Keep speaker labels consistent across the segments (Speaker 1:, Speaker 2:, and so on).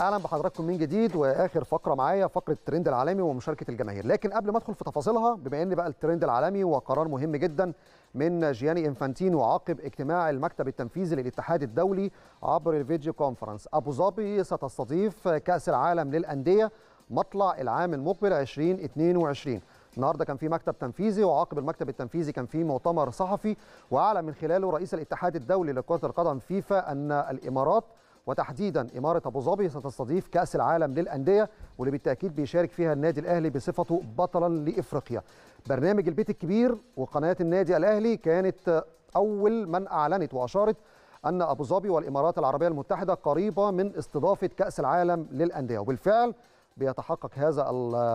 Speaker 1: اهلا بحضراتكم من جديد واخر فقره معايا فقره الترند العالمي ومشاركه الجماهير لكن قبل ما ادخل في تفاصيلها بما ان بقى الترند العالمي وقرار مهم جدا من جياني انفانتينو عقب اجتماع المكتب التنفيذي للاتحاد الدولي عبر الفيديو كونفرنس ابو ظبي ستستضيف كاس العالم للانديه مطلع العام المقبل 2022 النهارده كان في مكتب تنفيذي وعقب المكتب التنفيذي كان في مؤتمر صحفي واعلن من خلاله رئيس الاتحاد الدولي لكره القدم فيفا ان الامارات وتحديدا إمارة أبو ظبي ستستضيف كأس العالم للأندية واللي بالتأكيد بيشارك فيها النادي الأهلي بصفته بطلا لإفريقيا برنامج البيت الكبير وقناة النادي الأهلي كانت أول من أعلنت وأشارت أن أبو ظبي والإمارات العربية المتحدة قريبة من استضافة كأس العالم للأندية وبالفعل بيتحقق هذا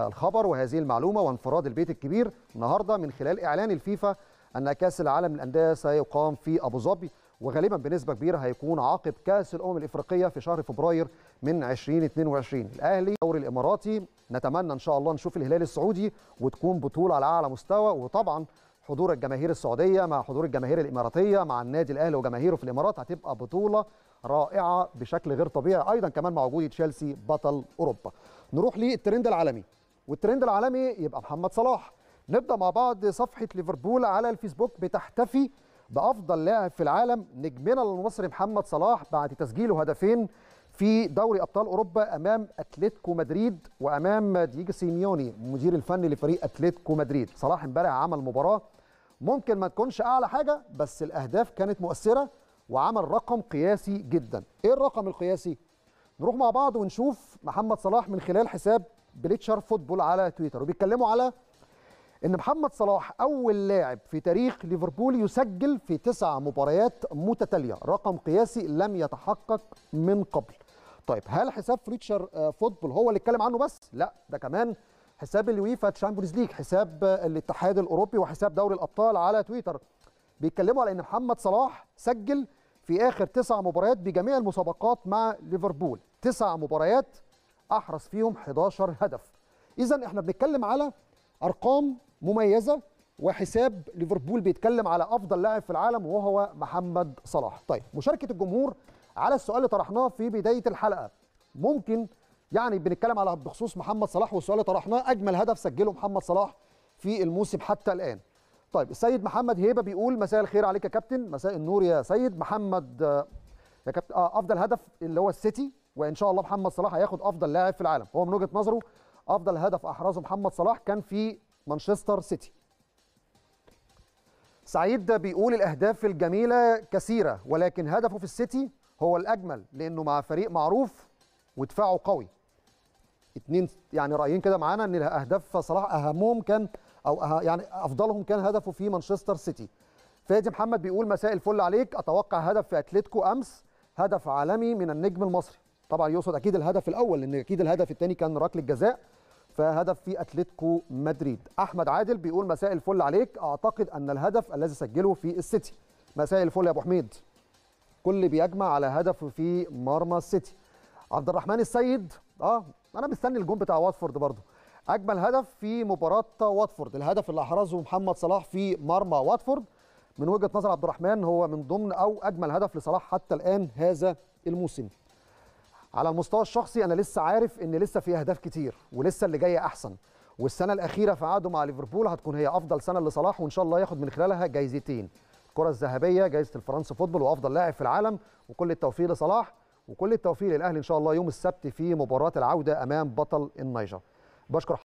Speaker 1: الخبر وهذه المعلومة وانفراد البيت الكبير النهاردة من خلال إعلان الفيفا أن كأس العالم للأندية سيقام في أبو ظبي وغالبا بنسبه كبيره هيكون عقب كاس الامم الافريقيه في شهر فبراير من 2022 الاهلي الدوري الاماراتي نتمنى ان شاء الله نشوف الهلال السعودي وتكون بطوله على اعلى مستوى وطبعا حضور الجماهير السعوديه مع حضور الجماهير الاماراتيه مع النادي الاهلي وجماهيره في الامارات هتبقى بطوله رائعه بشكل غير طبيعي ايضا كمان مع وجود تشيلسي بطل اوروبا نروح للترند العالمي والترند العالمي يبقى محمد صلاح نبدا مع بعض صفحه ليفربول على الفيسبوك بتحتفي بافضل لاعب في العالم نجمنا المصري محمد صلاح بعد تسجيله هدفين في دوري ابطال اوروبا امام اتلتيكو مدريد وامام دييجو سيميوني المدير الفني لفريق اتلتيكو مدريد صلاح امبارح عمل مباراه ممكن ما تكونش اعلى حاجه بس الاهداف كانت مؤثره وعمل رقم قياسي جدا ايه الرقم القياسي نروح مع بعض ونشوف محمد صلاح من خلال حساب بليتشر فوتبول على تويتر وبيتكلموا على ان محمد صلاح اول لاعب في تاريخ ليفربول يسجل في تسع مباريات متتاليه رقم قياسي لم يتحقق من قبل طيب هل حساب فريتشر آه، فوتبول هو اللي اتكلم عنه بس لا ده كمان حساب اليويفا تشامبيونز ليج حساب آه، الاتحاد الاوروبي وحساب دوري الابطال على تويتر بيتكلموا على ان محمد صلاح سجل في اخر تسع مباريات بجميع المسابقات مع ليفربول تسع مباريات احرز فيهم 11 هدف اذا احنا بنتكلم على ارقام مميزه وحساب ليفربول بيتكلم على افضل لاعب في العالم وهو محمد صلاح طيب مشاركه الجمهور على السؤال اللي طرحناه في بدايه الحلقه ممكن يعني بنتكلم على بخصوص محمد صلاح والسؤال اللي طرحناه اجمل هدف سجله محمد صلاح في الموسم حتى الان طيب السيد محمد هيبه بيقول مساء الخير عليك يا كابتن مساء النور يا سيد محمد آه، يا كابتن آه افضل هدف اللي هو السيتي وان شاء الله محمد صلاح هياخد افضل لاعب في العالم هو من وجهه نظره افضل هدف احرزه محمد صلاح كان في مانشستر سيتي سعيد بيقول الأهداف الجميلة كثيرة ولكن هدفه في السيتي هو الأجمل لأنه مع فريق معروف ودفاعه قوي اتنين يعني رأيين كده معانا أن أهداف صلاح أهمهم كان أو أه يعني أفضلهم كان هدفه في مانشستر سيتي فادي محمد بيقول مساء الفل عليك أتوقع هدف في أتلتيكو أمس هدف عالمي من النجم المصري طبعا يقصد أكيد الهدف الأول لأن أكيد الهدف الثاني كان ركلة جزاء فهدف في اتلتيكو مدريد احمد عادل بيقول مساء الفل عليك اعتقد ان الهدف الذي سجله في السيتي مساء الفل يا ابو حميد كل بيجمع على هدف في مرمى السيتي عبد الرحمن السيد اه انا مستني الجون بتاع واتفورد برضه اجمل هدف في مباراه واتفورد الهدف اللي احرزه محمد صلاح في مرمى واتفورد من وجهه نظر عبد الرحمن هو من ضمن او اجمل هدف لصلاح حتى الان هذا الموسم على المستوى الشخصي انا لسه عارف ان لسه في اهداف كتير ولسه اللي جايه احسن والسنه الاخيره في عقده مع ليفربول هتكون هي افضل سنه لصلاح وان شاء الله ياخد من خلالها جايزتين الكره الذهبيه جايزه الفرنسا فوتبول وافضل لاعب في العالم وكل التوفيق لصلاح وكل التوفيق للاهلي ان شاء الله يوم السبت في مباراه العوده امام بطل النيجر بشكر